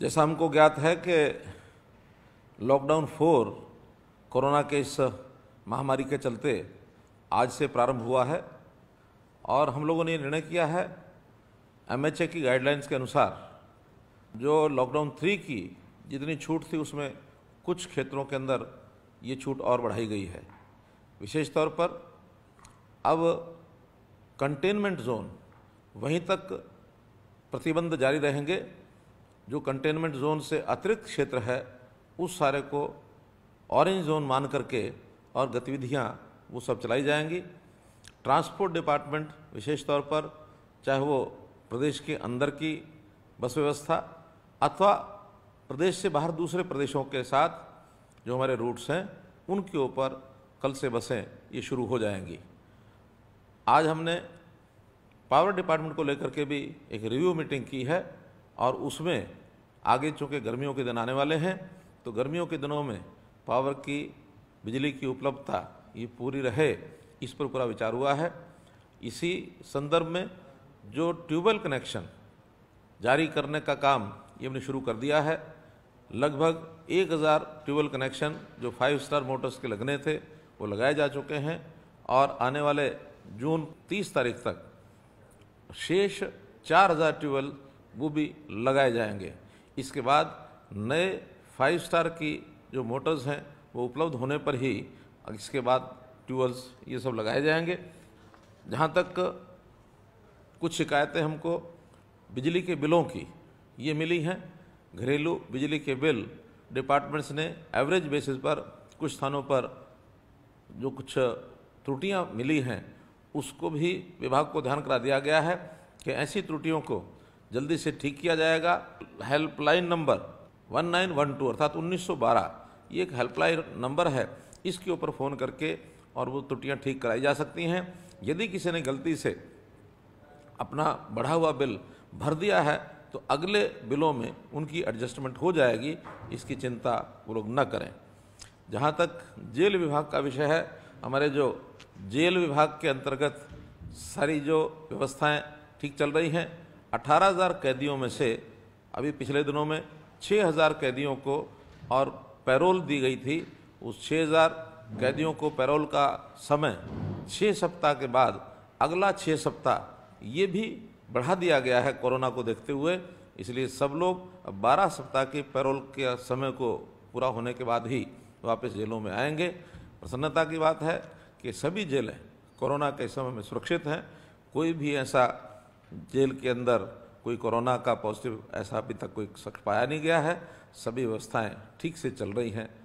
जैसा हमको ज्ञात है कि लॉकडाउन फोर कोरोना के इस महामारी के चलते आज से प्रारंभ हुआ है और हम लोगों ने ये निर्णय किया है एमएचए की गाइडलाइंस के अनुसार जो लॉकडाउन थ्री की जितनी छूट थी उसमें कुछ क्षेत्रों के अंदर ये छूट और बढ़ाई गई है विशेष तौर पर अब कंटेनमेंट जोन वहीं तक प्रतिबंध जारी रहेंगे जो कंटेनमेंट जोन से अतिरिक्त क्षेत्र है उस सारे को ऑरेंज जोन मान करके और गतिविधियाँ वो सब चलाई जाएंगी ट्रांसपोर्ट डिपार्टमेंट विशेष तौर पर चाहे वो प्रदेश के अंदर की बस व्यवस्था अथवा प्रदेश से बाहर दूसरे प्रदेशों के साथ जो हमारे रूट्स हैं उनके ऊपर कल से बसें ये शुरू हो जाएंगी आज हमने पावर डिपार्टमेंट को लेकर के भी एक रिव्यू मीटिंग की है और उसमें आगे चूँकि गर्मियों के दिन आने वाले हैं तो गर्मियों के दिनों में पावर की बिजली की उपलब्धता ये पूरी रहे इस पर पूरा विचार हुआ है इसी संदर्भ में जो ट्यूबवेल कनेक्शन जारी करने का काम ये हमने शुरू कर दिया है लगभग एक हज़ार ट्यूबवेल कनेक्शन जो फाइव स्टार मोटर्स के लगने थे वो लगाए जा चुके हैं और आने वाले जून 30 तारीख तक शेष चार हज़ार ट्यूबवेल वो भी लगाए जाएंगे इसके बाद नए फाइव स्टार की जो मोटर्स हैं वो उपलब्ध होने पर ही इसके बाद ट्यूबल्स ये सब लगाए जाएंगे जहाँ तक कुछ शिकायतें हमको बिजली के बिलों की ये मिली हैं घरेलू बिजली के बिल डिपार्टमेंट्स ने एवरेज बेसिस पर कुछ स्थानों पर जो कुछ त्रुटियां मिली हैं उसको भी विभाग को ध्यान करा दिया गया है कि ऐसी त्रुटियों को जल्दी से ठीक किया जाएगा हेल्पलाइन नंबर 1912 अर्थात 1912 ये एक हेल्पलाइन नंबर है इसके ऊपर फ़ोन करके और वो त्रुटियाँ ठीक कराई जा सकती हैं यदि किसी ने गलती से अपना बढ़ा हुआ बिल भर दिया है तो अगले बिलों में उनकी एडजस्टमेंट हो जाएगी इसकी चिंता वो लोग न करें जहाँ तक जेल विभाग का विषय है हमारे जो जेल विभाग के अंतर्गत सारी जो व्यवस्थाएं ठीक चल रही हैं 18,000 कैदियों में से अभी पिछले दिनों में 6,000 कैदियों को और पैरोल दी गई थी उस 6,000 कैदियों को पैरोल का समय 6 सप्ताह के बाद अगला 6 सप्ताह ये भी बढ़ा दिया गया है कोरोना को देखते हुए इसलिए सब लोग 12 सप्ताह के पैरोल के समय को पूरा होने के बाद ही वापस जेलों में आएंगे प्रसन्नता की बात है कि सभी जेलें कोरोना के समय में सुरक्षित हैं कोई भी ऐसा जेल के अंदर कोई कोरोना का पॉजिटिव ऐसा अभी तक कोई शख्स पाया नहीं गया है सभी व्यवस्थाएं ठीक से चल रही हैं